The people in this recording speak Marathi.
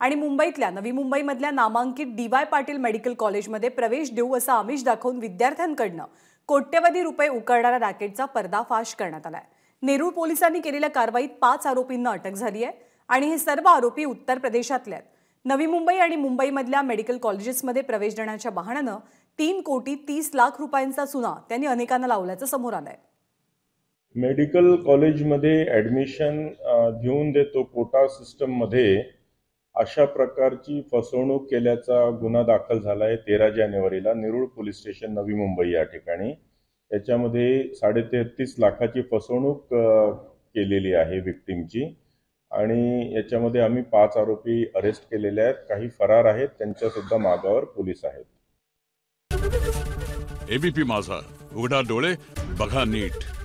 आणि मुंबईतल्या नवी मुंबईमधल्या नामांकित डी वाय पाटील मेडिकल कॉलेजमध्ये प्रवेश देऊ असं आमिष दाखवून विद्यार्थ्यांकडनं कोट्यवधी रुपये उकळणाऱ्या रॅकेटचा पर्दाफाश करण्यात आलाय नेरूळ पोलिसांनी केलेल्या कारवाईत पाच आरोपींना अटक झाली आहे आणि हे सर्व आरोपी उत्तर प्रदेशातले आहेत नवी मुंबई आणि मुंबईमधल्या मेडिकल कॉलेजेसमध्ये प्रवेश देण्याच्या बहाण्यानं तीन कोटी तीस लाख रुपयांचा सुना त्यांनी अनेकांना लावल्याचं समोर आलंय मेडिकल कॉलेजमध्ये ॲडमिशन घेऊन देतो कोटा सिस्टममध्ये अशा प्रकारची फसवणूक केल्याचा गुन्हा दाखल झाला आहे तेरा जानेवारीला निरुळ पोलीस स्टेशन नवी मुंबई या ठिकाणी त्याच्यामध्ये तेहतीस लाखाची फसवणूक केलेली आहे विक्टीमची आणि याच्यामध्ये आम्ही पाच आरोपी अरेस्ट केलेले आहेत काही फरार आहेत त्यांच्यासुद्धा मागावर पोलीस आहेत एबीपी माझा उघडा डोळे बघा नीट